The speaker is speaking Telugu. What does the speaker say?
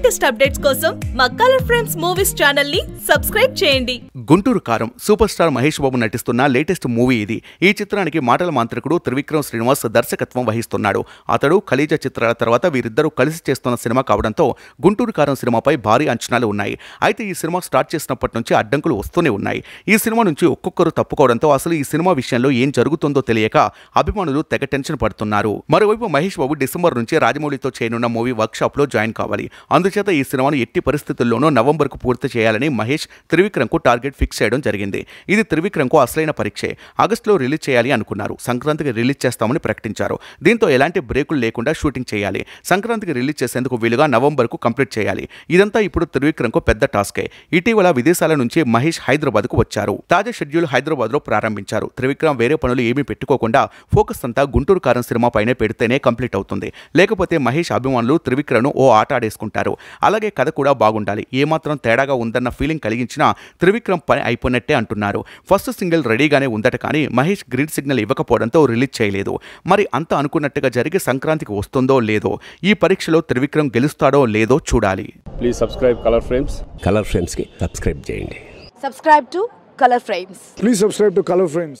లేటెస్ట్ అప్డేట్స్ కోసం మా కలర్ ఫ్రేమ్స్ మూవీస్ ఛానల్ ని సబ్స్క్రైబ్ చేయండి గుంటూరు కారం సూపర్ స్టార్ మహేష్ బాబు నటిస్తున్న లేటెస్ట్ మూవీ ఇది ఈ చిత్రానికి మాటల మాంత్రికుడు త్రివిక్రమ్ శ్రీనివాస్ దర్శకత్వం వహిస్తున్నాడు అతడు ఖలీజ చిత్రాల తర్వాత వీరిద్దరూ కలిసి చేస్తున్న సినిమా కావడంతో గుంటూరు కారం సినిమాపై భారీ అంచనాలు ఉన్నాయి అయితే ఈ సినిమా స్టార్ట్ చేసినప్పటి నుంచి అడ్డంకులు వస్తూనే ఉన్నాయి ఈ సినిమా నుంచి ఒక్కొక్కరు తప్పుకోవడంతో అసలు ఈ సినిమా విషయంలో ఏం జరుగుతుందో తెలియక అభిమానులు తెగ టెన్షన్ పడుతున్నారు మరోవైపు మహేష్ బాబు డిసెంబర్ నుంచి రాజమౌళితో చేయనున్న మూవీ లో జాయిన్ కావాలి అందు అందుచేత ఈ సినిమాను ఎట్టి పరిస్థితుల్లోనూ నవంబర్కు పూర్తి చేయాలని మహేష్ త్రివిక్రమ్కు టార్గెట్ ఫిక్స్ చేయడం జరిగింది ఇది త్రివిక్రమ్కు అసలైన పరీక్షే ఆగస్టులో రిలీజ్ చేయాలి అనుకున్నారు సంక్రాంతికి రిలీజ్ చేస్తామని ప్రకటించారు దీంతో ఎలాంటి బ్రేకులు లేకుండా షూటింగ్ చేయాలి సంక్రాంతికి రిలీజ్ చేసేందుకు వీలుగా నవంబర్కు కంప్లీట్ చేయాలి ఇదంతా ఇప్పుడు త్రివిక్రమ్కు పెద్ద టాస్కే ఇటీవల విదేశాల నుంచి మహేష్ హైదరాబాద్కు వచ్చారు తాజా షెడ్యూల్ హైదరాబాద్లో ప్రారంభించారు త్రివిక్రమ్ వేరే పనులు ఏమీ పెట్టుకోకుండా ఫోకస్ అంతా గుంటూరు కారం సినిమా పైనే పెడితేనే కంప్లీట్ అవుతుంది లేకపోతే మహేష్ అభిమానులు త్రివిక్రమ్ను ఓ ఆట ఆడేసుకుంటారు అలాగే కథ కూడా బాగుండాలి ఏమాత్రం తేడాగా ఉందన్న ఫీలింగ్ కలిగించిన త్రివిక్రమ్ పని అయిపోయినట్టే అంటున్నారు ఫస్ట్ సింగిల్ రెడీగానే ఉందట కానీ మహేష్ గ్రీన్ సిగ్నల్ ఇవ్వకపోవడంతో రిలీజ్ చేయలేదు మరి అంత అనుకున్నట్టుగా జరిగి సంక్రాంతికి వస్తుందో లేదో ఈ పరీక్షలో త్రివిక్రమ్ గెలుస్తాడో లేదో చూడాలి please subscribe colour frames colour ఫ్రేమ్స్కి సబ్స్క్రైబ్ చేయండి subscribe to colour frames please subscribe to colour frames